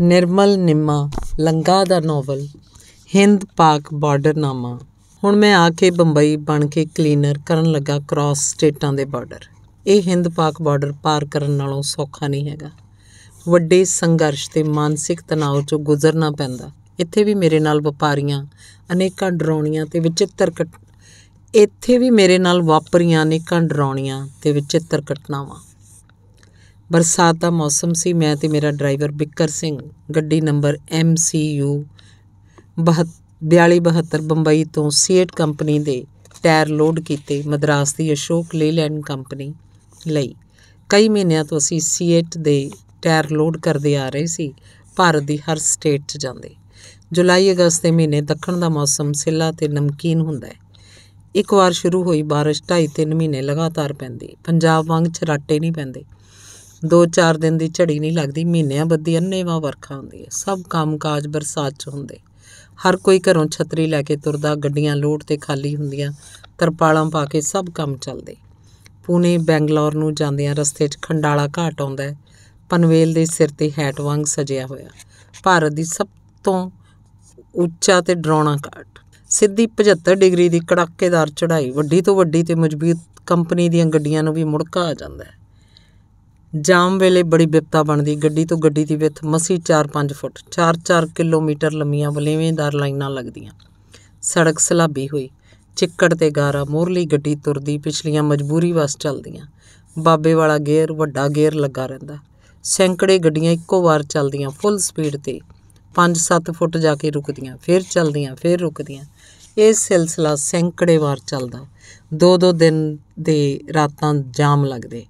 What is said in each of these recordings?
ਨਿਰਮਲ ਨਿਮਾ ਲੰਗਾ ਦਾ novel Hind ਪਾਕ border ਨਾਮਾ ਹੁਣ ਮੈਂ ਆ ਕੇ ਬੰਬਈ ਬਣ ਕੇ ਕਲੀਨਰ ਕਰਨ ਲੱਗਾ ਕ੍ਰਾਸ ਸਟੇਟਾਂ ਦੇ ਬਾਰਡਰ ਇਹ ਹਿੰਦ ਪਾਕ ਬਾਰਡਰ ਪਾਰ ਕਰਨ ਨਾਲੋਂ ਸੌਖਾ ਨਹੀਂ ਹੈਗਾ ਵੱਡੇ ਸੰਘਰਸ਼ ਤੇ ਮਾਨਸਿਕ ਤਣਾਅ ਚੋਂ ਗੁਜ਼ਰਨਾ ਪੈਂਦਾ ਇੱਥੇ ਵੀ ਮੇਰੇ ਨਾਲ ਵਪਾਰੀਆਂ ਅਨੇਕਾਂ ਡਰਾਉਣੀਆਂ ਤੇ ਵਿਚਿੱਤਰ ਇੱਥੇ ਵੀ ਮੇਰੇ ਨਾਲ ਵਾਪਰੀਆਂ ਅਨੇਕਾਂ ਡਰਾਉਣੀਆਂ ਤੇ ਵਿਚਿੱਤਰ ਘਟਨਾਵਾਂ ਬਰਸਾਤ ਦਾ ਮੌਸਮ ਸੀ ਮੈਂ ਤੇ ਮੇਰਾ ਡਰਾਈਵਰ ਬਿੱਕਰ ਸਿੰਘ ਗੱਡੀ ਨੰਬਰ MCU 4272 ਬੰਬਈ ਤੋਂ ਸੀਟ ਕੰਪਨੀ ਦੇ ਟਾਇਰ ਲੋਡ ਕੀਤੇ ਮਦਰਾਸ ਦੀ ਅਸ਼ੋਕ ਲੇਲੈਂਡ ਕੰਪਨੀ ਲਈ ਕਈ ਮਹੀਨਿਆਂ ਤੋਂ ਅਸੀਂ ਸੀਟ ਦੇ ਟਾਇਰ ਲੋਡ ਕਰਦੇ ਆ ਰਹੇ ਸੀ ਭਾਰਤ ਦੀ ਹਰ ਸਟੇਟ 'ਚ ਜਾਂਦੇ ਜੁਲਾਈ ਅਗਸਤ ਦੇ ਮਹੀਨੇ ਦੱਖਣ ਦਾ ਮੌਸਮ ਸਿੱਲਾ ਤੇ ਨਮਕੀਨ ਹੁੰਦਾ ਹੈ ਇੱਕ ਵਾਰ ਸ਼ੁਰੂ ਹੋਈ بارش 2.5-3 ਮਹੀਨੇ ਲਗਾਤਾਰ ਪੈਂਦੀ ਪੰਜਾਬ ਵਾਂਗ ਛਰਾਟੇ ਨਹੀਂ ਪੈਂਦੇ 2-4 ਦਿਨ ਦੀ ਝੜੀ ਨਹੀਂ ਲੱਗਦੀ ਮਹੀਨਿਆਂ ਬੱਧੀ ਅੰਨੇਵਾ ਵਰਖਾ ਹੁੰਦੀ ਹੈ ਸਭ ਕੰਮਕਾਜ ਬਰਸਾਤ 'ਚ ਹੁੰਦੇ ਹਰ ਕੋਈ ਘਰੋਂ ਛਤਰੀ ਲੈ ਕੇ ਤੁਰਦਾ ਗੱਡੀਆਂ ਲੋਡ ਤੇ ਖਾਲੀ ਹੁੰਦੀਆਂ ਤਰਪਾਲਾਂ ਪਾ ਕੇ ਸਭ ਕੰਮ ਚੱਲਦੇ ਪੂਨੇ ਬੈਂਗਲੌਰ ਨੂੰ ਜਾਂਦਿਆਂ ਰਸਤੇ 'ਚ ਖੰਡਾਲਾ ਘਾਟ ਆਉਂਦਾ ਹੈ ਪਨਵੇਲ ਦੇ ਸਿਰ ਤੇ ਹੈਟ ਵਾਂਗ ਸਜਿਆ ਹੋਇਆ ਭਾਰਤ ਦੀ ਸਭ ਤੋਂ ਉੱਚਾ ਤੇ ਡਰਾਉਣਾ ਘਾਟ ਸਿੱਧੀ 75 ਡਿਗਰੀ ਦੀ ਕੜਾਕੇਦਾਰ ਚੜ੍ਹਾਈ ਵੱਡੀ ਤੋਂ ਵੱਡੀ ਤੇ ਮਜ਼ਬੂਤ ਕੰਪਨੀ ਦੀਆਂ ਗੱਡੀਆਂ ਨੂੰ ਵੀ ਮੁੜਕਾ ਆ ਜਾਂਦਾ ਹੈ ਜਾਮ ਵੇਲੇ ਬੜੀ ਬਿਪਤਾ ਬਣਦੀ ਗੱਡੀ ਤੋਂ ਗੱਡੀ ਦੀ ਵਿੱਥ ਮਸੀ 4-5 ਫੁੱਟ 4-4 ਕਿਲੋਮੀਟਰ ਲੰਮੀਆਂ ਬਲੇਵੇਂਦਾਰ ਲਾਈਨਾਂ ਲੱਗਦੀਆਂ ਸੜਕ ਸਲਾਬੀ ਹੋਈ ਚਿੱਕੜ ਤੇ ਗਾਰਾ ਮੋਰਲੀ ਗੱਡੀ ਤੁਰਦੀ ਪਿਛਲੀਆਂ ਮਜਬੂਰੀ ਵਸ ਚੱਲਦੀਆਂ ਬਾਬੇ ਵਾਲਾ ਗੇਅਰ ਵੱਡਾ ਗੇਅਰ ਲੱਗਾ ਰਹਿੰਦਾ ਸੈਂਕੜੇ ਗੱਡੀਆਂ ਇੱਕੋ ਵਾਰ ਚੱਲਦੀਆਂ ਫੁੱਲ ਸਪੀਡ ਤੇ 5-7 ਫੁੱਟ ਜਾ ਕੇ ਰੁਕਦੀਆਂ ਫਿਰ ਚੱਲਦੀਆਂ ਫਿਰ ਰੁਕਦੀਆਂ ਇਹ ਸਿਲਸਿਲਾ ਸੈਂਕੜੇ ਵਾਰ ਚੱਲਦਾ ਦੋ ਦੋ ਦਿਨ ਦੇ ਰਾਤਾਂ ਜਾਮ ਲੱਗਦੇ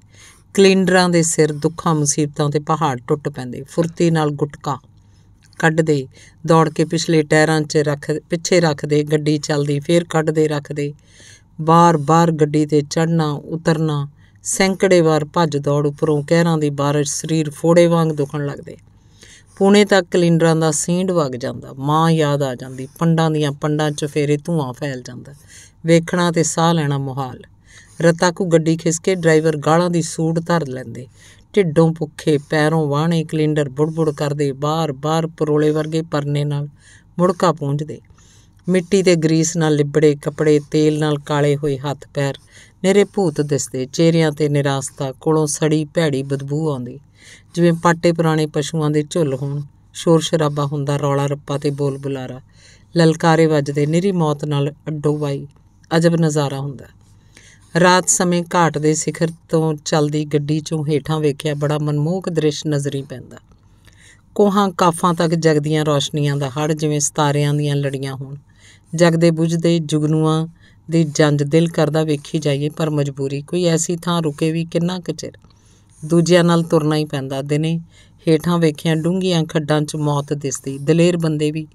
ਕਲਿੰਡਰਾਂ ਦੇ ਸਿਰ ਦੁੱਖਾਂ ਮੁਸੀਬਤਾਂ ਤੇ ਪਹਾੜ ਟੁੱਟ ਪੈਂਦੇ ਫੁਰਤੀ ਨਾਲ ਗੁਟਕਾ ਕੱਢਦੇ ਦੌੜ ਕੇ ਪਿਛਲੇ ਟਾਇਰਾਂ 'ਚ ਰੱਖ ਪਿੱਛੇ ਰੱਖਦੇ ਗੱਡੀ ਚੱਲਦੀ ਫੇਰ ਕੱਢਦੇ ਰੱਖਦੇ ਬਾਰ-ਬਾਰ ਗੱਡੀ ਤੇ ਚੜਨਾ ਉਤਰਨਾ ਸੈਂਕੜੇ ਵਾਰ ਭੱਜ ਦੌੜ ਉਪਰੋਂ ਕਹਿਰਾਂ ਦੀ ਬਾਰਿਸ਼ ਸਰੀਰ ਫੋੜੇ ਵਾਂਗ ਦੁਖਣ ਲੱਗਦੇ ਪੂਨੇ ਤੱਕ ਕਲਿੰਡਰਾਂ ਦਾ ਸੀਂਡ ਵਗ ਜਾਂਦਾ ਮਾਂ ਯਾਦ ਆ ਜਾਂਦੀ ਪੰਡਾਂ ਦੀਆਂ ਪੰਡਾਂ 'ਚ ਫੇਰੇ ਧੂਆਂ ਫੈਲ ਜਾਂਦਾ ਵੇਖਣਾ ਤੇ ਸਾਹ ਲੈਣਾ ਮੁਹਾਲ ਰਤਾਕੂ ਗੱਡੀ ਖਿਸਕੇ ਡਰਾਈਵਰ ਗਾਲਾਂ ਦੀ ਸੂਟ ਧਰ ਲੈਂਦੇ ਢਿੱਡੋਂ ਭੁੱਖੇ ਪੈਰੋਂ ਵਾਹਣੇ ਕਲਿੰਡਰ ਬੁੜਬੁੜ ਕਰਦੇ ਬਾਰ-ਬਾਰ ਪਰੋਲੇ ਵਰਗੇ ਪਰਨੇ ਨਾਲ ਮੁੜਕਾ ਪਹੁੰਚਦੇ ਮਿੱਟੀ ਤੇ ਗਰੀਸ ਨਾਲ ਲਿਬੜੇ ਕੱਪੜੇ ਤੇਲ ਨਾਲ ਕਾਲੇ ਹੋਏ ਹੱਥ ਪੈਰ ਨੇਰੇ ਭੂਤ ਦਿਸਦੇ ਚਿਹਰਿਆਂ ਤੇ ਨਿਰਾਸਤਾ ਕੋਲੋਂ ਸੜੀ ਭੈੜੀ ਬਦਬੂ ਆਉਂਦੀ ਜਿਵੇਂ ਪਾਟੇ ਪੁਰਾਣੇ ਪਸ਼ੂਆਂ ਦੇ ਝੁੱਲ ਹੋਣ ਸ਼ੋਰ ਸ਼ਰਾਬਾ ਹੁੰਦਾ ਰੌਲਾ ਰੱਪਾ ਤੇ ਬੋਲ ਬੁਲਾਰਾ ਲਲਕਾਰੇ ਵੱਜਦੇ ਨਿਰੀ ਮੌਤ ਨਾਲ ਅੱਡੋ ਵਾਈ ਅਜਬ ਨਜ਼ਾਰਾ ਹੁੰਦਾ ਰਾਤ ਸਮੇਂ ਘਾਟ ਦੇ ਸਿਖਰ ਤੋਂ ਚੱਲਦੀ ਗੱਡੀ ਚੋਂ ਹੇਠਾਂ ਵੇਖਿਆ ਬੜਾ ਮਨਮੋਹਕ ਦ੍ਰਿਸ਼ ਨਜ਼ਰੀ ਪੈਂਦਾ ਕੋਹਾਂ ਕਾਫਾਂ ਤੱਕ ਜਗਦੀਆਂ ਰੌਸ਼ਨੀਆਂ ਦਾ ਹੜ ਜਿਵੇਂ ਸਤਾਰਿਆਂ ਦੀਆਂ ਲੜੀਆਂ ਹੋਣ ਜਗਦੇ ਬੁਝਦੇ ਜੁਗਨੂਆਂ ਦੇ ਜੰਜ ਦਿਲ ਕਰਦਾ ਵੇਖੀ ਜਾਈਏ ਪਰ ਮਜਬੂਰੀ ਕੋਈ ਐਸੀ ਥਾਂ ਰੁਕੇ ਵੀ ਕਿੰਨਾ ਕਚਰ ਦੂਜਿਆਂ ਨਾਲ ਤੁਰਨਾ ਹੀ ਪੈਂਦਾ ਦਿਨੇ ਹੇਠਾਂ ਵੇਖਿਆ ਡੂੰਘੀਆਂ ਖੱਡਾਂ 'ਚ ਮੌਤ ਦਿਸਦੀ ਦਲੇਰ ਬੰਦੇ ਵੀ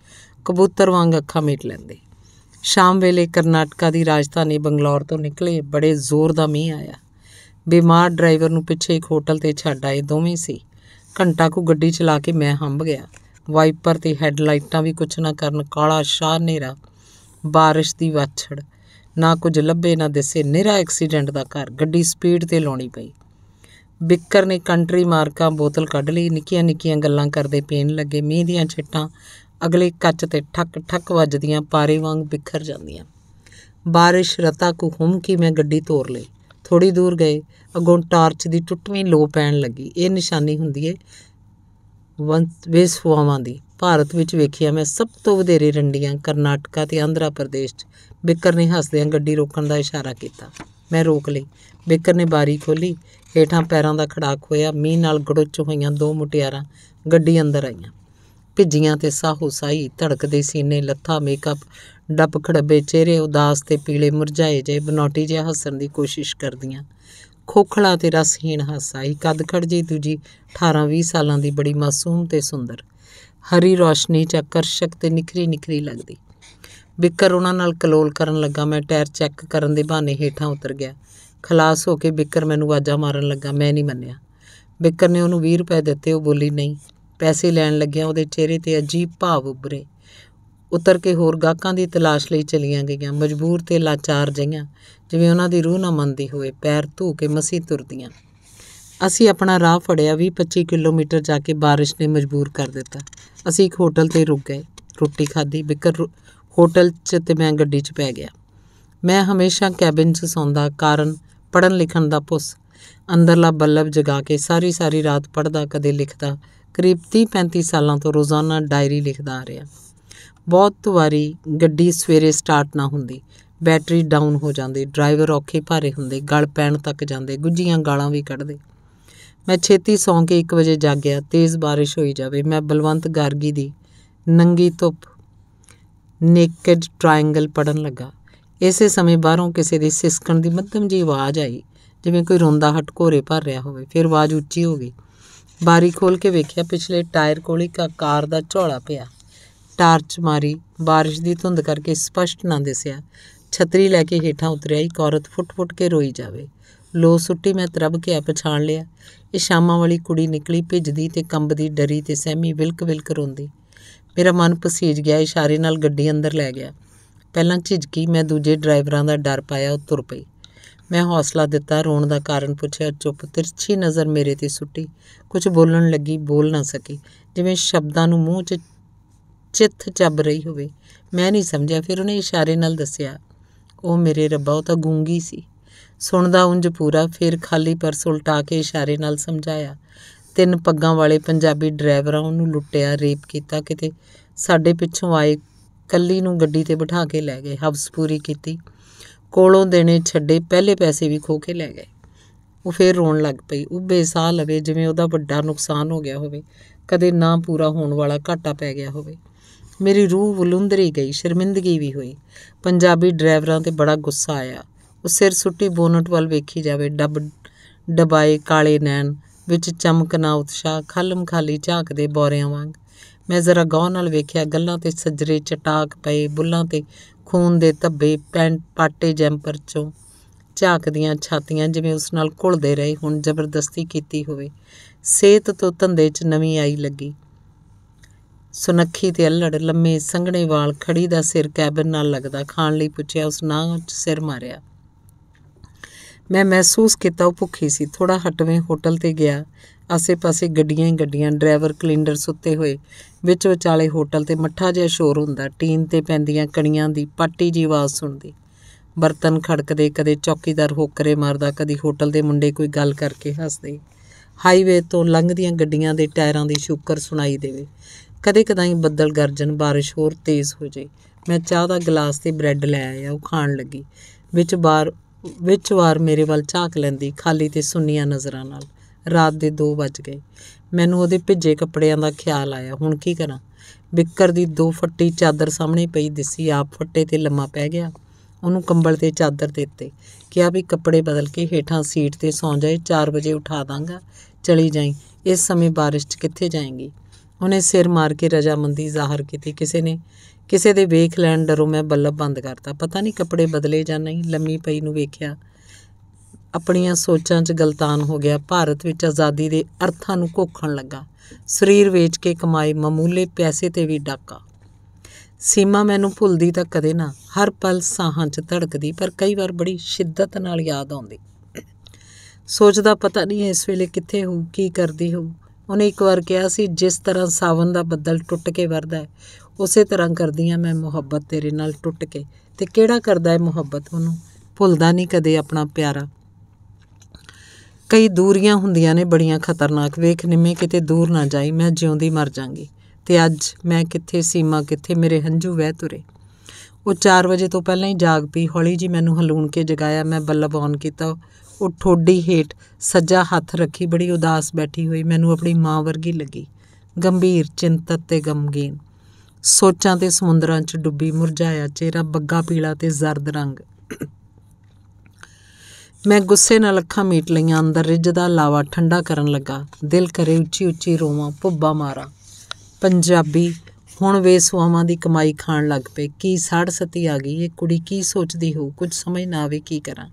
ਕਬੂਤਰ ਵਾਂਗ ਅੱਖਾਂ ਮੀਟ ਲੈਂਦੇ ਸ਼ਾਮ ਵੇਲੇ ਕਰਨਾਟਕਾ ਦੀ ਰਾਜਧਾਨੀ ਬੰਗਲੌਰ ਤੋਂ ਨਿਕਲੇ ਬੜੇ ਜ਼ੋਰ ਦਾ ਮੀਂਹ ਆਇਆ ਬਿਮਾਰ ਡਰਾਈਵਰ ਨੂੰ ਪਿੱਛੇ ਇੱਕ ਹੋਟਲ ਤੇ ਛੱਡ ਆਏ ਦੋਵੇਂ ਸੀ ਘੰਟਾ ਕੁ ਗੱਡੀ ਚਲਾ ਕੇ ਮੈਂ ਹੰਭ ਗਿਆ ਵਾਈਪਰ ਤੇ ਹੈੱਡਲਾਈਟਾਂ ਵੀ ਕੁਛ ਨਾ ਕਰਨ ਕਾਲਾ ਸ਼ਾਹ ਨੇਰਾ ਬਾਰਿਸ਼ ਦੀ ਵਾਛੜ ਨਾ ਕੁਝ ਲੱਭੇ ਨਾ ਦਿਸੇ ਨਿਹਰਾ ਐਕਸੀਡੈਂਟ ਦਾ ਘਰ ਗੱਡੀ ਸਪੀਡ ਤੇ ਲਾਉਣੀ ਪਈ ਬਿੱਕਰ ਨੇ ਕੰਟਰੀ ਮਾਰਕਾ ਬੋਤਲ ਕੱਢ ਲਈ ਨਿੱਕੀਆਂ ਨਿੱਕੀਆਂ ਗੱਲਾਂ ਕਰਦੇ ਪੀਣ ਲੱਗੇ ਮੀਂਹ ਦੀਆਂ ਛਿੱਟਾਂ ਅਗਲੇ ਕੱਚ ਤੇ ਠੱਕ ਠੱਕ ਵੱਜਦੀਆਂ ਪਾਰੇ ਵਾਂਗ ਬਿਖਰ ਜਾਂਦੀਆਂ ਬਾਰਿਸ਼ ਰਤਾ ਕੋ ਹੁਮ ਕੀ ਮੈਂ ਗੱਡੀ ਤੋਰ ਲਈ ਥੋੜੀ ਦੂਰ ਗਏ ਅਗੋਂ ਟਾਰਚ ਦੀ ਟੁੱਟਵੀਂ ਲੋ ਪੈਣ ਲੱਗੀ ਇਹ ਨਿਸ਼ਾਨੀ ਹੁੰਦੀ ਏ ਵੇਸਫੁਆਵਾਂ ਦੀ ਭਾਰਤ ਵਿੱਚ ਵੇਖਿਆ ਮੈਂ ਸਭ ਤੋਂ ਵਧੇਰੇ ਰੰਡੀਆਂ ਕਰਨਾਟਕਾ ਤੇ ਆਂਧਰਾ ਪ੍ਰਦੇਸ਼ 'ਚ ਬਿੱਕਰ ਨੇ ਹੱਸਦਿਆਂ ਗੱਡੀ ਰੋਕਣ ਦਾ ਇਸ਼ਾਰਾ ਕੀਤਾ ਮੈਂ ਰੋਕ ਲਈ ਬਿੱਕਰ ਨੇ ਬਾਰੀ ਖੋਲੀ ਹੇਠਾਂ ਪੈਰਾਂ ਦਾ ਖੜਾਕ ਹੋਇਆ ਮੀਂਹ ਨਾਲ ਗੜੁੱਚ ਹੋਈਆਂ ਦੋ ਮੁਟਿਆਰਾਂ ਗੱਡੀ ਅੰਦਰ ਆਈਆਂ ਭਿੱਜੀਆਂ ਤੇ ਸਾਈ ਧੜਕਦੇ ਸੀਨੇ ਲੱਥਾ ਮੇਕਅਪ ਡੱਬ ਖੜਬੇ ਚਿਹਰੇ ਉਦਾਸ ਤੇ ਪੀਲੇ ਮੁਰਝਾਏ ਜੇ ਬਨੋਟੀ ਜਿਹਾ ਹੱਸਣ ਦੀ ਕੋਸ਼ਿਸ਼ ਕਰਦੀਆਂ ਖੋਖਲਾ ਤੇ ਰਸਹੀਣ ਹਾਸਾ ਹੀ ਕੱਦ ਖੜ ਜੀ ਦੂਜੀ 18-20 ਸਾਲਾਂ ਦੀ ਬੜੀ ਮਾਸੂਮ ਤੇ ਸੁੰਦਰ ਹਰੀ ਰੋਸ਼ਨੀ ਚ ਆਕਰਸ਼ਕ ਤੇ ਨਿਖਰੀ ਨਿਖਰੀ ਲੱਗਦੀ ਬਿੱਕਰ ਉਹਨਾਂ ਨਾਲ ਕਲੋਲ ਕਰਨ ਲੱਗਾ ਮੈਂ ਟਾਇਰ ਚੈੱਕ ਕਰਨ ਦੇ ਬਹਾਨੇ ਹੇਠਾਂ ਉਤਰ ਗਿਆ ਖਲਾਸ ਹੋ ਕੇ ਬਿੱਕਰ ਮੈਨੂੰ ਆਜਾ ਮਾਰਨ ਲੱਗਾ ਮੈਂ ਨਹੀਂ ਮੰਨਿਆ ਬਿੱਕਰ ਨੇ ਉਹਨੂੰ 20 ਰੁਪਏ ਦਿੱਤੇ ਉਹ ਬੋਲੀ ਨਹੀਂ ਪੈਸੇ ਲੈਣ ਲੱਗਿਆਂ ਉਹਦੇ ਚਿਹਰੇ ਤੇ ਅਜੀਬ ਭਾਵ ਉਭਰੇ ਉਤਰ ਕੇ ਹੋਰ ਗਾਹਕਾਂ ਦੀ ਤਲਾਸ਼ ਲਈ ਚਲੀਆਂ ਗਈਆਂ ਮਜਬੂਰ ਤੇ ਲਾਚਾਰ ਜਈਆਂ ਜਿਵੇਂ ਉਹਨਾਂ ਦੀ ਰੂਹ ਨਾ ਮੰਨਦੀ ਹੋਵੇ ਪੈਰ ਧੋ ਕੇ ਮਸੀ ਤੁਰਦੀਆਂ ਅਸੀਂ ਆਪਣਾ ਰਾਹ ਫੜਿਆ 20-25 ਕਿਲੋਮੀਟਰ ਜਾ ਕੇ ਬਾਰਿਸ਼ ਨੇ ਮਜਬੂਰ ਕਰ ਦਿੱਤਾ ਅਸੀਂ ਇੱਕ ਹੋਟਲ ਤੇ ਰੁਕ ਗਏ ਰੋਟੀ ਖਾਧੀ ਬਿਕਰ ਹੋਟਲ 'ਚ ਤੇ ਮੈਂ ਗੱਡੀ 'ਚ ਪੈ ਗਿਆ ਮੈਂ ਹਮੇਸ਼ਾ ਕੈਬਿਨ 'ਚ ਸੌਂਦਾ ਕਾਰਨ ਪੜਨ ਲਿਖਣ ਦਾ ਪੁੱਸ ਅੰਦਰਲਾ ਬੱਲਬ ਜਗਾ ਕੇ ਸਾਰੀ ਸਾਰੀ ਰਾਤ ਪੜਦਾ ਕਦੇ ਲਿਖਦਾ ਕਰੀਬ 30-35 ਸਾਲਾਂ ਤੋਂ ਰੋਜ਼ਾਨਾ ਡਾਇਰੀ ਲਿਖਦਾ ਆ ਰਿਹਾ ਬਹੁਤ ਵਾਰੀ ਗੱਡੀ ਸਵੇਰੇ ਸਟਾਰਟ ਨਾ ਹੁੰਦੀ ਬੈਟਰੀ ਡਾਊਨ ਹੋ ਜਾਂਦੀ ਡਰਾਈਵਰ ਔਖੇ ਭਾਰੇ ਹੁੰਦੇ ਗਲ ਪੈਣ ਤੱਕ ਜਾਂਦੇ ਗੁੱਜੀਆਂ ਗਾਲਾਂ ਵੀ ਕੱਢਦੇ ਮੈਂ ਛੇਤੀ ਸੌਂ ਕੇ 1 ਵਜੇ ਜਾਗਿਆ ਤੇਜ਼ ਬਾਰਿਸ਼ ਹੋਈ ਜਾਵੇ ਮੈਂ ਬਲਵੰਤ ਗਾਰਗੀ ਦੀ ਨੰਗੀ ਧੁੱਪ ਨੇਕਡ ਟ੍ਰਾਇੰਗਲ ਪੜਨ ਲੱਗਾ ਇਸੇ ਸਮੇਂ ਬਾਹਰੋਂ ਕਿਸੇ ਦੀ ਸਿਸਕਣ ਦੀ ਮੱਧਮ ਜੀ ਆਵਾਜ਼ ਆਈ ਜਿਵੇਂ ਕੋਈ ਰੋਂਦਾ ਹਟਕੋਰੇ ਭਰ ਰਿਹਾ ਹੋਵੇ ਫਿਰ ਆਵਾਜ਼ ਉੱਚੀ ਹੋ ਗਈ ਬਾਰੀ ਖੋਲ ਕੇ ਵੇਖਿਆ ਪਿਛਲੇ ਟਾਇਰ ਕੋਲ ਇੱਕ ਕਾਰ ਦਾ ਝੋਲਾ ਪਿਆ ਟਾਰਚ ਮਾਰੀ بارش ਦੀ ਧੁੰਦ ਕਰਕੇ ਸਪਸ਼ਟ ਨਾ ਦਿਸਿਆ ਛਤਰੀ ਲੈ ਕੇ ਹੀਠਾਂ ਉਤਰਿਆ ਇੱਕ ਔਰਤ ਫੁੱਟ-ਫੁੱਟ ਕੇ ਰੋਈ ਜਾਵੇ ਲੋ ਸੁੱਟੀ ਮੈਂ ਤਰਬ ਕੇ ਆ ਪਛਾਣ ਲਿਆ ਇਹ ਸ਼ਾਮਾਂ ਵਾਲੀ ਕੁੜੀ ਨਿਕਲੀ ਭਿੱਜਦੀ ਤੇ ਕੰਬਦੀ ਡਰੀ ਤੇ ਸਹਿਮੀ ਬਿਲਕ-ਬਿਲਕ ਰੋਂਦੀ ਮੇਰਾ ਮਨ ਪਸੀਜ ਗਿਆ ਇਸ਼ਾਰੇ ਨਾਲ ਗੱਡੀ ਅੰਦਰ ਲੈ ਗਿਆ ਪਹਿਲਾਂ ਝਿਜਕੀ ਮੈਂ ਦੂਜੇ ਡਰਾਈਵਰਾਂ ਦਾ ਡਰ ਪਾਇਆ ਉਹ ਤੁਰ ਪਈ ਮੈਂ ਹੌਸਲਾ ਦਿੱਤਾ ਰੋਣ ਦਾ ਕਾਰਨ ਪੁੱਛਿਆ ਚੁੱਪ ਤਿਰਛੀ ਨਜ਼ਰ ਮੇਰੇ ਤੇ ਸੁੱਟੀ ਕੁਝ ਬੋਲਣ ਲੱਗੀ ਬੋਲ ਨਾ ਸਕੀ ਜਿਵੇਂ ਸ਼ਬਦਾਂ ਨੂੰ ਮੂੰਹ 'ਚ ਚਿੱਥ ਚੱਬ ਰਹੀ ਹੋਵੇ ਮੈਂ ਨਹੀਂ ਸਮਝਿਆ ਫਿਰ ਉਹਨੇ ਇਸ਼ਾਰੇ ਨਾਲ ਦੱਸਿਆ ਉਹ ਮੇਰੇ ਰੱਬਾ ਉਹ ਤਾਂ ਗੂੰਗੀ ਸੀ ਸੁਣਦਾ ਉਂਝ ਪੂਰਾ ਫਿਰ ਖਾਲੀ ਪਰਸ ਉਲਟਾ ਕੇ ਇਸ਼ਾਰੇ ਨਾਲ ਸਮਝਾਇਆ ਤਿੰਨ ਪੱਗਾਂ ਵਾਲੇ ਪੰਜਾਬੀ ਡਰਾਈਵਰਾਂ ਉਹਨੂੰ ਲੁੱਟਿਆ ਰੇਪ ਕੀਤਾ ਕਿਤੇ ਸਾਡੇ ਪਿੱਛੋਂ ਆਏ ਕੱਲੀ ਨੂੰ ਗੱਡੀ ਤੇ ਬਿਠਾ ਕੇ ਲੈ ਗਏ ਹਬਸ ਪੂਰੀ ਕੀਤੀ ਕੋਲੋਂ ਦੇਣੇ ਛੱਡੇ ਪਹਿਲੇ ਪੈਸੇ ਵੀ ਖੋ ਕੇ ਲੈ ਗਏ ਉਹ ਫੇਰ ਰੋਣ ਲੱਗ ਪਈ ਉੱਬੇ ਸਾਹ ਲਵੇ ਜਿਵੇਂ ਉਹਦਾ ਵੱਡਾ ਨੁਕਸਾਨ ਹੋ ਗਿਆ ਹੋਵੇ ਕਦੇ ਨਾ ਪੂਰਾ ਹੋਣ ਵਾਲਾ ਘਾਟਾ ਪੈ ਗਿਆ ਹੋਵੇ ਮੇਰੀ ਰੂਹ ਵਲੁੰਦਰੀ ਗਈ ਸ਼ਰਮਿੰਦਗੀ ਵੀ ਹੋਈ ਪੰਜਾਬੀ ਡਰਾਈਵਰਾਂ ਤੇ ਬੜਾ ਗੁੱਸਾ ਆਇਆ ਉਹ ਸਿਰ ਸੁੱਟੀ ਬੋਨਟ ਵੱਲ ਵੇਖੀ ਜਾਵੇ ਡੱਬ ਡਬਾਏ ਕਾਲੇ ਨੈਣ ਵਿੱਚ ਚਮਕਣਾ ਉਤਸ਼ਾਹ ਖਲਮ ਖਾਲੀ ਝਾਕਦੇ ਬੋਰਿਆਂ ਵਾਂਗ ਮੈਂ ਜ਼ਰਾ ਗੌਰ ਨਾਲ ਵੇਖਿਆ ਗੱਲਾਂ ਤੇ ਸੱਜਰੇ ਚਟਾਕ ਪਏ ਬੁੱਲਾਂ ਤੇ ਖੂਨ ਦੇ ਧੱਬੇ ਪੈਂਟ ਪਾਟੇ ਜੈਂਪਰ ਚੋਂ ਝਾਕਦੀਆਂ ਛਾਤੀਆਂ ਜਿਵੇਂ ਉਸ ਨਾਲ ਘੁਲਦੇ ਰਹੇ ਹੁਣ ਜ਼ਬਰਦਸਤੀ ਕੀਤੀ ਹੋਵੇ ਸਿਹਤ ਤੋਂ ਧੰਦੇ 'ਚ ਨਵੀਂ ਆਈ ਲੱਗੀ ਸੁਨੱਖੀ ਤੇ ਅਲੜ ਲੰਮੇ ਸੰਘਣੇ ਵਾਲ ਖੜੀ ਦਾ ਸਿਰ ਕੈਬਨ ਨਾਲ ਲੱਗਦਾ ਖਾਣ ਲਈ ਪੁੱਛਿਆ ਉਸ ਨਾਂ 'ਚ ਸਿਰ ਮਾਰਿਆ ਮੈਂ ਮਹਿਸੂਸ ਕੀਤਾ ਉਹ ਭੁੱਖੀ ਸੀ ਥੋੜਾ ਹਟਵੇਂ ਹੋਟਲ ਤੇ ਗਿਆ ਆਸੇ-ਪਾਸੇ ਗੱਡੀਆਂ ਹੀ ਗੱਡੀਆਂ ਡਰਾਈਵਰ ਕਲਿੰਡਰ ਸੁੱਤੇ ਹੋਏ ਵਿੱਚ ਵਿਚਾਲੇ ਹੋਟਲ ਤੇ ਮੱਠਾ ਜਿਹਾ ਸ਼ੋਰ ਹੁੰਦਾ ਟੀਨ ਤੇ ਪੈਂਦੀਆਂ ਕਣੀਆਂ ਦੀ ਪਾਟੀ ਜੀ ਆਵਾਜ਼ ਸੁਣਦੀ ਬਰਤਨ ਖੜਕਦੇ ਕਦੇ ਚੌਕੀਦਾਰ ਹੋਕਰੇ ਮਾਰਦਾ ਕਦੀ ਹੋਟਲ ਦੇ ਮੁੰਡੇ ਕੋਈ ਗੱਲ ਕਰਕੇ ਹੱਸਦੇ ਹਾਈਵੇ ਤੋਂ ਲੰਘਦੀਆਂ ਗੱਡੀਆਂ ਦੇ ਟਾਇਰਾਂ ਦੀ ਸ਼ੁਕਰ ਸੁਣਾਈ ਦੇਵੇ ਕਦੇ ਕਦਾਈ ਬੱਦਲ ਗਰਜਨ بارش ਹੋਰ ਤੇਜ਼ ਹੋ ਜਾਏ ਮੈਂ ਚਾਹ ਦਾ ਗਲਾਸ ਤੇ ਬ੍ਰੈਡ ਲੈ ਆਇਆ ਉਹ ਖਾਣ ਲੱਗੀ ਵਿੱਚ ਬਾਰ ਵਿੱਚ ਵਾਰ ਮੇਰੇ ਵੱਲ ਝਾਕ ਲੈਂਦੀ ਖਾਲੀ ਤੇ ਸੁੰਨੀਆਂ ਨਜ਼ਰਾਂ ਨਾਲ ਰਾਤ ਦੇ 2 ਵੱਜ ਗਏ ਮੈਨੂੰ ਉਹਦੇ ਭਿੱਜੇ ਕੱਪੜਿਆਂ ਦਾ ਖਿਆਲ ਆਇਆ ਹੁਣ ਕੀ ਕਰਾਂ ਬਿੱਕਰ ਦੀ ਦੋ ਫੱਟੀ ਚਾਦਰ ਸਾਹਮਣੇ ਪਈ ਦਿਸੀ ਆਪ ਫੱਟੇ ਤੇ ਲੰਮਾ ਪੈ ਗਿਆ ਉਹਨੂੰ ਕੰਬਲ ਤੇ ਚਾਦਰ ਦਿੱਤੇ ਕਿਹਾ ਵੀ ਕੱਪੜੇ ਬਦਲ ਕੇ ਹੇਠਾਂ ਸੀਟ ਤੇ ਸੌਂ ਜਾਏ 4 ਵਜੇ ਉਠਾ ਦਾਂਗਾ ਚਲੀ ਜਾਈ ਇਸ ਸਮੇਂ ਬਾਰਿਸ਼ 'ਚ ਕਿੱਥੇ ਜਾਏਂਗੀ ਉਹਨੇ ਸਿਰ ਮਾਰ ਕੇ ਰਜਾਮੰਦੀ ਜ਼ਾਹਰ ਕੀਤੀ ਕਿਸੇ ਨੇ ਕਿਸੇ ਦੇ ਵੇਖ ਲੈਣ ਡਰੋਂ ਮੈਂ ਬੱਲਬ ਬੰਦ ਕਰਤਾ ਪਤਾ ਨਹੀਂ ਕੱਪੜੇ ਬਦਲੇ ਜਾਂ ਨਹੀਂ ਲੰਮੀ ਪਈ ਨੂੰ ਵੇਖਿਆ ਆਪਣੀਆਂ ਸੋਚਾਂ 'ਚ ਗਲਤਾਨ ਹੋ ਗਿਆ ਭਾਰਤ ਵਿੱਚ ਆਜ਼ਾਦੀ ਦੇ ਅਰਥਾਂ ਨੂੰ ਘੋਖਣ ਲੱਗਾ ਸਰੀਰ ਵੇਚ ਕੇ ਕਮਾਏ ਮਾਮੂਲੇ ਪੈਸੇ ਤੇ ਵੀ ਡਾਕਾ ਸੀਮਾ ਮੈਨੂੰ ਭੁੱਲਦੀ ਤਾਂ ਕਦੇ ਨਾ ਹਰ ਪਲ ਸਾਹਾਂ 'ਚ ਧੜਕਦੀ ਪਰ ਕਈ ਵਾਰ ਬੜੀ ਸ਼ਿੱਦਤ ਨਾਲ ਯਾਦ ਆਉਂਦੀ ਸੋਚਦਾ ਪਤਾ ਨਹੀਂ ਇਸ ਵੇਲੇ ਕਿੱਥੇ ਹੋ ਕੀ ਕਰਦੀ ਹੋ ਉਹਨੇ ਇੱਕ ਵਾਰ ਕਿਹਾ ਸੀ ਜਿਸ ਤਰ੍ਹਾਂ ਸਾਵਨ ਦਾ ਬੱਦਲ ਟੁੱਟ ਕੇ ਵਰਦਾ ਹੈ ਉਸੇ ਤਰ੍ਹਾਂ ਕਰਦੀ ਆ ਮੈਂ ਮੁਹੱਬਤ ਤੇਰੇ ਨਾਲ ਟੁੱਟ ਕੇ ਤੇ ਕਿਹੜਾ ਕਰਦਾ ਹੈ ਮੁਹੱਬਤ ਉਹਨੂੰ ਭੁੱਲਦਾ ਨਹੀਂ ਕਦੇ ਆਪਣਾ ਪਿਆਰਾ ਕਈ ਦੂਰੀਆਂ ਹੁੰਦੀਆਂ ਨੇ ਬੜੀਆਂ ਖਤਰਨਾਕ ਵੇਖ ਨਿੰਮੇ ਕਿਤੇ ਦੂਰ ਨਾ ਜਾਈ ਮੈਂ ਜਿਉਂਦੀ ਮਰ ਜਾਾਂਗੀ ਤੇ ਅੱਜ ਮੈਂ ਕਿੱਥੇ ਸੀਮਾ ਕਿੱਥੇ ਮੇਰੇ ਹੰਝੂ ਵਹਿ ਤੁਰੇ ਉਹ 4 ਵਜੇ ਤੋਂ ਪਹਿਲਾਂ ਹੀ ਜਾਗ ਪਈ ਹੌਲੀ ਜੀ ਮੈਨੂੰ ਹਲੂਣ ਕੇ ਜਗਾਇਆ ਮੈਂ ਬੱਲਬ ਔਨ ਕੀਤਾ ਉਹ ਠੋਡੀ ਹੇਟ ਸੱਜਾ ਹੱਥ ਰੱਖੀ ਬੜੀ ਉਦਾਸ ਬੈਠੀ ਹੋਈ ਮੈਨੂੰ ਆਪਣੀ ਮਾਂ ਵਰਗੀ ਲੱਗੀ ਗੰਭੀਰ ਚਿੰਤਤ ਤੇ ਗਮਗੀਨ ਸੋਚਾਂ ਤੇ ਸਮੁੰਦਰਾਂ 'ਚ ਡੁੱਬੀ ਮੁਰਝਾਇਆ ਚਿਹਰਾ ਬੱਗਾ ਪੀਲਾ ਤੇ ਜ਼ਰਦ ਰੰਗ ਮੈਂ ਗੁੱਸੇ ਨਾਲ ਅੱਖਾਂ ਮੀਟ ਲਈਆਂ ਅੰਦਰ ਦਾ ਲਾਵਾ ਠੰਡਾ ਕਰਨ ਲੱਗਾ ਦਿਲ ਕਰੇ ਉੱਚੀ ਉੱਚੀ ਰੋਵਾਂ ਭੁੱਬਾ ਮਾਰਾਂ ਪੰਜਾਬੀ ਹੁਣ ਵੇ ਸੁਆਵਾਂ ਦੀ ਕਮਾਈ ਖਾਣ ਲੱਗ ਪਏ ਕੀ ਸੜ ਸਤੀ ਆ ਗਈ ਇਹ ਕੁੜੀ ਕੀ ਸੋਚਦੀ ਹੋ ਕੁਝ ਸਮਝ ਨਾ ਆਵੇ ਕੀ ਕਰਾਂ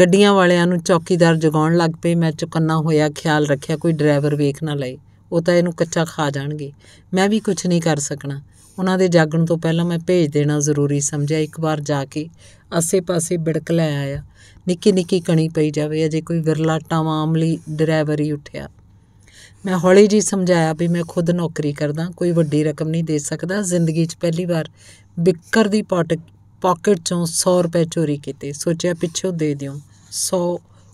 ਗੱਡੀਆਂ ਵਾਲਿਆਂ ਨੂੰ ਚੌਕੀਦਾਰ ਜਗਾਉਣ ਲੱਗ ਪਏ ਮੈਂ ਚੁਕੰਨਾ ਹੋਇਆ ਖਿਆਲ ਰੱਖਿਆ ਕੋਈ ਡਰਾਈਵਰ ਵੇਖ ਨਾ ਲਏ ਉਹ ਤਾਂ ਇਹਨੂੰ ਕੱਚਾ ਖਾ ਜਾਣਗੇ ਮੈਂ ਵੀ ਕੁਝ ਨਹੀਂ ਕਰ ਸਕਣਾ ਉਹਨਾਂ ਦੇ ਜਾਗਣ ਤੋਂ ਪਹਿਲਾਂ ਮੈਂ ਭੇਜ ਦੇਣਾ ਜ਼ਰੂਰੀ ਸਮਝਿਆ ਇੱਕ ਵਾਰ ਜਾ ਕੇ ਆਸੇ-ਪਾਸੇ ਬਿੜਕ ਲੈ ਆਇਆ ਨਿੱਕੀ-ਨਿੱਕੀ ਕਣੀ ਪਈ ਜਾਵੇ ਅਜੇ ਕੋਈ ਵਿਰਲਾ ਟਾਵਾਂ ਆਮਲੀ ਡਰਾਈਵਰ ਹੀ ਉੱਠਿਆ ਮੈਂ ਹੌਲੀ ਜੀ ਸਮਝਾਇਆ ਵੀ ਮੈਂ ਖੁਦ ਨੌਕਰੀ ਕਰਦਾ ਕੋਈ ਵੱਡੀ ਰਕਮ ਨਹੀਂ ਦੇ ਸਕਦਾ ਜ਼ਿੰਦਗੀ 'ਚ ਪਹਿਲੀ ਵਾਰ ਬਿੱਕਰ ਦੀ ਪਾਕਟ ਚੋਂ 100 ਰੁਪਏ ਚੋਰੀ ਕੀਤੇ ਸੋਚਿਆ ਪਿੱਛੋਂ ਦੇ ਦਿਓ 100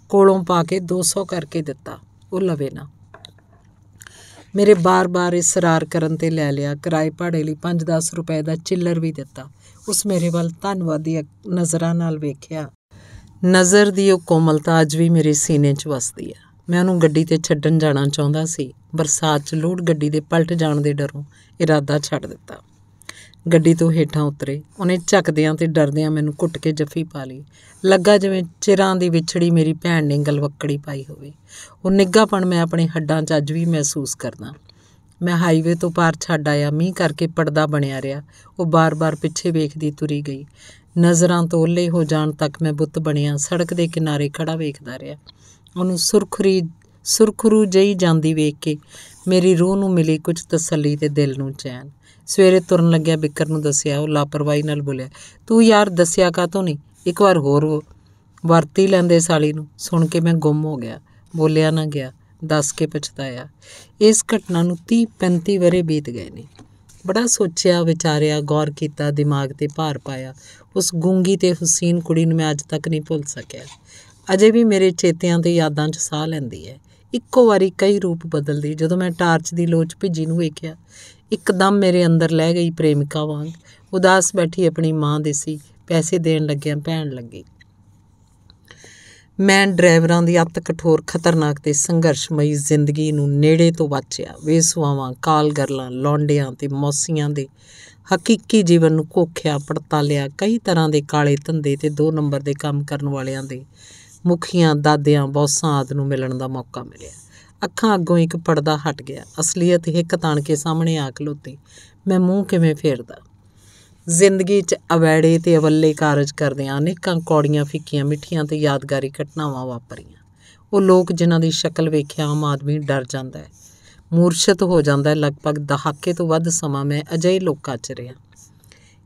ਕੋਲੋਂ ਪਾ ਕੇ 200 ਕਰਕੇ ਦਿੱਤਾ ਉਹ ਲਵੇ ਨਾ ਮੇਰੇ ਬਾਰ-ਬਾਰ ਇਸਰਾਰ ਕਰਨ ਤੇ ਲੈ ਲਿਆ ਕਿਰਾਏ ਭਾੜੇ ਲਈ 5-10 ਰੁਪਏ ਦਾ ਚਿੱਲਰ ਵੀ ਦਿੱਤਾ ਉਸ ਮੇਰੇ ਵੱਲ ਧੰਨਵਾਦੀ ਨਜ਼ਰਾਂ ਨਾਲ ਵੇਖਿਆ ਨਜ਼ਰ ਦੀ ਉਹ ਕੋਮਲਤਾ ਅੱਜ ਵੀ ਮੇਰੇ ਸੀਨੇ 'ਚ ਵਸਦੀ ਹੈ ਮੈਂ ਉਹਨੂੰ ਗੱਡੀ ਤੇ ਛੱਡਣ ਜਾਣਾ ਚਾਹੁੰਦਾ ਸੀ ਬਰਸਾਤ 'ਚ ਲੋਡ ਗੱਡੀ ਦੇ ਪਲਟ ਜਾਣ ਦੇ ਡਰੋਂ ਇਰਾਦਾ ਛੱਡ ਦਿੱਤਾ ਗੱਡੀ ਤੋਂ ਹੇਠਾਂ ਉਤਰੇ ਉਹਨੇ ਝੱਕਦਿਆਂ ਤੇ ਡਰਦਿਆਂ ਮੈਨੂੰ ਘੁੱਟ ਕੇ ਜੱਫੀ ਪਾ ਲਈ ਲੱਗਾ ਜਿਵੇਂ ਚਿਰਾਂ ਦੀ ਵਿਛੜੀ ਮੇਰੀ ਭੈਣ ਨੇ ਗਲਵੱਕੜੀ ਪਾਈ ਹੋਵੇ ਉਹ ਨਿੱਗਾਪਣ ਮੈਂ ਆਪਣੇ ਹੱਡਾਂ 'ਚ ਅੱਜ ਵੀ ਮਹਿਸੂਸ ਕਰਦਾ ਮੈਂ ਹਾਈਵੇ ਤੋਂ ਪਾਰ ਛੱਡ ਆਇਆ ਮੀਂਹ ਕਰਕੇ ਪਰਦਾ ਬਣਿਆ ਰਿਹਾ ਉਹ ਬਾਰ-ਬਾਰ ਪਿੱਛੇ ਵੇਖਦੀ ਤੁਰੀ ਗਈ ਨਜ਼ਰਾਂ ਤੋਂ ਓਲੇ ਹੋ ਜਾਣ ਤੱਕ ਮੈਂ ਬੁੱਤ ਬਣਿਆ ਸੜਕ ਦੇ ਕਿਨਾਰੇ ਖੜਾ ਵੇਖਦਾ ਰਿਹਾ ਉਹਨੂੰ ਸੁਰਖਰੀ ਸੁਰਖਰੂ ਜਈ ਜਾਂਦੀ ਵੇਖ ਕੇ ਮੇਰੀ ਰੂਹ ਨੂੰ ਮਿਲੀ ਕੁਝ ਤਸੱਲੀ ਤੇ ਦਿਲ ਨੂੰ ਚੈਨ ਸਵੇਰੇ ਤੁਰਨ ਲੱਗਿਆ ਬਿੱਕਰ ਨੂੰ ਦੱਸਿਆ ਉਹ ਲਾਪਰਵਾਹੀ ਨਾਲ ਬੋਲਿਆ ਤੂੰ ਯਾਰ ਦੱਸਿਆ ਕਾ ਤੋਂ ਨਹੀਂ ਇੱਕ ਵਾਰ ਹੋਰ ਵਰਤੀ ਲੈਂਦੇ ਸਾਲੀ ਨੂੰ ਸੁਣ ਕੇ ਮੈਂ ਗੁੰਮ ਹੋ ਗਿਆ ਬੋਲਿਆ ਨਾ ਗਿਆ ਦੱਸ ਕੇ ਪਛਤਾਇਆ ਇਸ ਘਟਨਾ ਨੂੰ 30 35 ਬਰੇ ਬੀਤ ਗਏ ਨੇ ਬੜਾ ਸੋਚਿਆ ਵਿਚਾਰਿਆ ਗੌਰ ਕੀਤਾ ਦਿਮਾਗ ਤੇ ਭਾਰ ਪਾਇਆ ਉਸ ਗੁੰਗੀ ਤੇ ਹੁਸੈਨ ਕੁੜੀ ਨੂੰ ਮੈਂ ਅੱਜ ਤੱਕ ਨਹੀਂ ਭੁੱਲ ਸਕਿਆ ਅਜੇ ਵੀ ਮੇਰੇ ਚੇਤਿਆਂ ਤੇ ਯਾਦਾਂ 'ਚ ਸਾਹ ਲੈਂਦੀ ਹੈ ਇੱਕੋ ਵਾਰੀ ਕਈ ਰੂਪ ਬਦਲਦੀ ਜਦੋਂ ਮੈਂ ਟਾਰਚ ਦੀ ਲੋਚ ਭਿੱਜੀ ਨੂੰ ਵੇਖਿਆ ਇੱਕਦਮ ਮੇਰੇ ਅੰਦਰ ਲੈ ਗਈ ਪ੍ਰੇਮਿਕਾ ਵਾਂਗ ਉਦਾਸ ਬੈਠੀ ਆਪਣੀ ਮਾਂ ਦੇ ਸੀ ਪੈਸੇ ਦੇਣ ਲੱਗਿਆ ਭੈਣ ਲੱਗੀ ਮੈਂ ਡਰਾਈਵਰਾਂ ਦੀ ਅਤ ਕਠੋਰ ਖਤਰਨਾਕ ਤੇ ਸੰਘਰਸ਼ਮਈ ਜ਼ਿੰਦਗੀ ਨੂੰ ਨੇੜੇ ਤੋਂ ਵਾਚਿਆ ਵੇਸਵਾਵਾਂ ਕਾਲਗਰਲਾਂ ਲੌਂਡਿਆਂ ਤੇ ਮੌਸੀਆਂ ਦੇ ਹਕੀਕੀ ਜੀਵਨ ਨੂੰ ਕੋਖਿਆ ਪੜਤਾਲਿਆ ਕਈ ਤਰ੍ਹਾਂ ਦੇ ਕਾਲੇ ਧੰਦੇ ਤੇ ਦੋ ਨੰਬਰ ਦੇ ਕੰਮ ਕਰਨ ਵਾਲਿਆਂ ਦੇ ਮੁਖੀਆਂ ਦਾਦਿਆਂ ਬੌਸਾਂ ਆਦ ਨੂੰ ਮਿਲਣ ਦਾ ਮੌਕਾ ਮਿਲਿਆ ਅੱਖਾਂ ਅੱਗੋਂ ਇੱਕ ਪਰਦਾ ਹਟ ਗਿਆ ਅਸਲੀਅਤ ਇੱਕ ਤਾਣ ਕੇ ਸਾਹਮਣੇ ਆ ਖਲੋਤੀ ਮੈਂ ਮੂੰਹ ਕਿਵੇਂ ਫੇਰਦਾ ਜ਼ਿੰਦਗੀ 'ਚ ਅਵੈੜੇ ਤੇ ਅਵੱਲੇ ਕਾਰਜ ਕਰਦਿਆਂ ਅਨੇਕਾਂ ਕੌੜੀਆਂ ਫਿੱਕੀਆਂ ਮਿੱਠੀਆਂ ਤੇ ਯਾਦਗਾਰੀ ਘਟਨਾਵਾਂ ਵਾਪਰੀਆਂ ਉਹ ਲੋਕ ਜਿਨ੍ਹਾਂ ਦੀ ਸ਼ਕਲ ਵੇਖਿਆ ਆਮ ਆਦਮੀ ਡਰ ਜਾਂਦਾ ਹੈ ਮੂਰਛਿਤ ਹੋ ਜਾਂਦਾ ਹੈ ਲਗਭਗ ਦਹਾਕੇ ਤੋਂ ਵੱਧ ਸਮਾਂ ਮੈਂ ਅਜਿਹੇ ਲੋਕਾਂ 'ਚ ਰਿਹਾ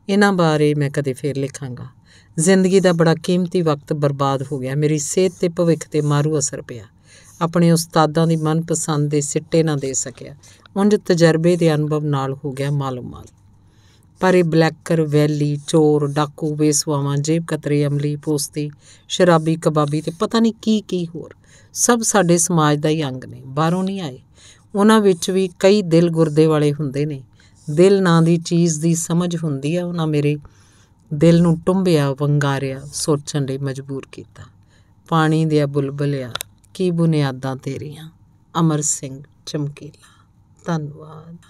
ਇਹਨਾਂ ਬਾਰੇ ਮੈਂ ਕਦੇ ਫੇਰ ਲਿਖਾਂਗਾ ਜ਼ਿੰਦਗੀ ਦਾ ਬੜਾ ਕੀਮਤੀ ਵਕਤ ਬਰਬਾਦ ਹੋ ਗਿਆ ਮੇਰੀ ਸਿਹਤ ਤੇ ਭਵਿੱਖ ਤੇ ਮਾਰੂ ਅਸਰ ਪਿਆ ਆਪਣੇ ਉਸਤਾਦਾਂ ਦੀ ਮਨਪਸੰਦ ਦੇ ਸਿੱਟੇ ਨਾ ਦੇ ਸਕਿਆ ਉੰਜ ਤਜਰਬੇ ਦੇ ਅਨੁਭਵ ਨਾਲ ਹੋ ਗਿਆ ਮਾਲੂਮਾਲ ਪਰ ਇਹ ਬਲੈਕਰ ਵੈਲੀ ਚੋਰ ਡਾਕੂ ਬੇਸਵਾਵਾਂ ਜੇਬ ਕਤਰੇ ਅਮਲੀ ਪੋਸਤੀ ਸ਼ਰਾਬੀ ਕਬਾਬੀ ਤੇ ਪਤਾ ਨਹੀਂ ਕੀ ਕੀ ਹੋਰ ਸਭ ਸਾਡੇ ਸਮਾਜ ਦਾ ਹੀ ਅੰਗ ਨੇ ਬਾਹਰੋਂ ਨਹੀਂ ਆਏ ਉਹਨਾਂ ਵਿੱਚ ਵੀ ਕਈ ਦਿਲ ਗੁਰਦੇ ਵਾਲੇ ਹੁੰਦੇ ਨੇ ਦਿਲ ਨਾਂ ਦੀ ਚੀਜ਼ ਦੀ ਸਮਝ ਹੁੰਦੀ ਆ ਉਹਨਾਂ ਮੇਰੇ ਦਿਲ ਨੂੰ ਟੁੰਬਿਆ ਵੰਗਾਰਿਆ ਸੋਚਣ ਲਈ ਮਜਬੂਰ ਕੀਤਾ ਪਾਣੀ ਦੇ ਬੁਲਬਲਿਆ ਕੀ ਬੁਨਿਆਦਾਂ ਤੇਰੀਆਂ ਅਮਰ ਸਿੰਘ ਚਮਕੀਲਾ ਧੰਨਵਾਦ